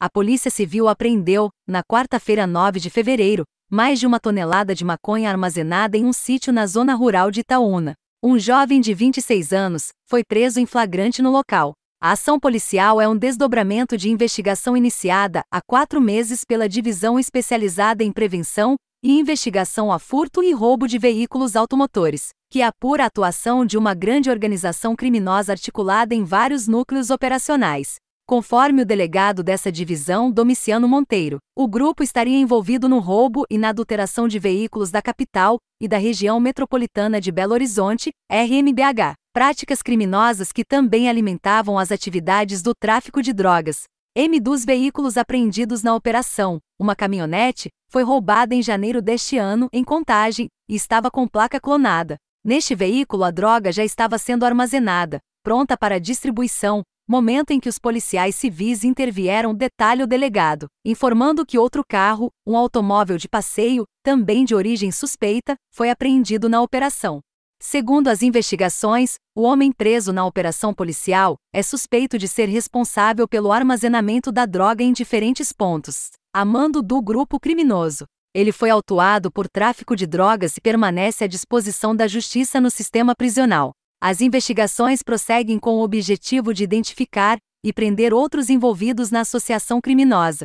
A Polícia Civil apreendeu, na quarta-feira 9 de fevereiro, mais de uma tonelada de maconha armazenada em um sítio na zona rural de Itaúna. Um jovem de 26 anos foi preso em flagrante no local. A ação policial é um desdobramento de investigação iniciada há quatro meses pela Divisão Especializada em Prevenção e Investigação a Furto e Roubo de Veículos Automotores, que apura é a atuação de uma grande organização criminosa articulada em vários núcleos operacionais. Conforme o delegado dessa divisão, Domiciano Monteiro, o grupo estaria envolvido no roubo e na adulteração de veículos da capital e da região metropolitana de Belo Horizonte, RMBH, práticas criminosas que também alimentavam as atividades do tráfico de drogas. M dos veículos apreendidos na operação, uma caminhonete, foi roubada em janeiro deste ano em Contagem e estava com placa clonada. Neste veículo a droga já estava sendo armazenada, pronta para distribuição, momento em que os policiais civis intervieram detalhe o delegado, informando que outro carro, um automóvel de passeio, também de origem suspeita, foi apreendido na operação. Segundo as investigações, o homem preso na operação policial é suspeito de ser responsável pelo armazenamento da droga em diferentes pontos, a mando do grupo criminoso. Ele foi autuado por tráfico de drogas e permanece à disposição da justiça no sistema prisional. As investigações prosseguem com o objetivo de identificar e prender outros envolvidos na associação criminosa.